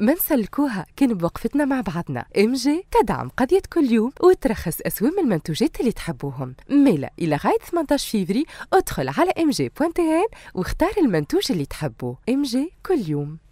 ما نسلكوها كان بوقفتنا مع بعضنا ام جي تدعم قضية كل يوم وترخص أسوام المنتوجات اللي تحبوهم ميلا إلى غاية 18 فيفري ادخل على ام جي واختار المنتوج اللي تحبه ام جي كل يوم